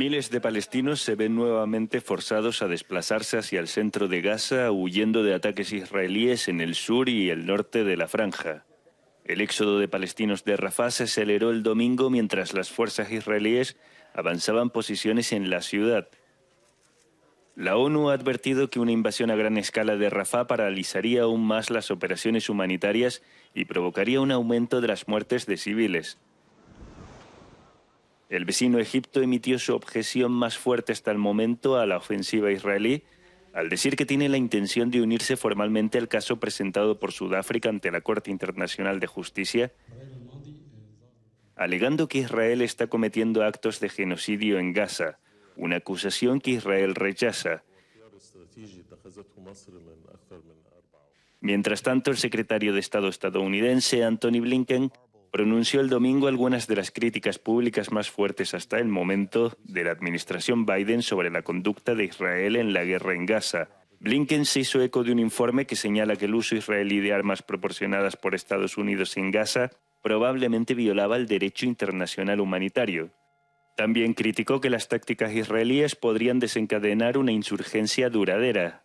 Miles de palestinos se ven nuevamente forzados a desplazarse hacia el centro de Gaza, huyendo de ataques israelíes en el sur y el norte de la franja. El éxodo de palestinos de Rafah se aceleró el domingo mientras las fuerzas israelíes avanzaban posiciones en la ciudad. La ONU ha advertido que una invasión a gran escala de Rafah paralizaría aún más las operaciones humanitarias y provocaría un aumento de las muertes de civiles. El vecino Egipto emitió su objeción más fuerte hasta el momento a la ofensiva israelí, al decir que tiene la intención de unirse formalmente al caso presentado por Sudáfrica ante la Corte Internacional de Justicia, alegando que Israel está cometiendo actos de genocidio en Gaza, una acusación que Israel rechaza. Mientras tanto, el secretario de Estado estadounidense, Anthony Blinken, pronunció el domingo algunas de las críticas públicas más fuertes hasta el momento de la administración Biden sobre la conducta de Israel en la guerra en Gaza. Blinken se hizo eco de un informe que señala que el uso israelí de armas proporcionadas por Estados Unidos en Gaza probablemente violaba el derecho internacional humanitario. También criticó que las tácticas israelíes podrían desencadenar una insurgencia duradera,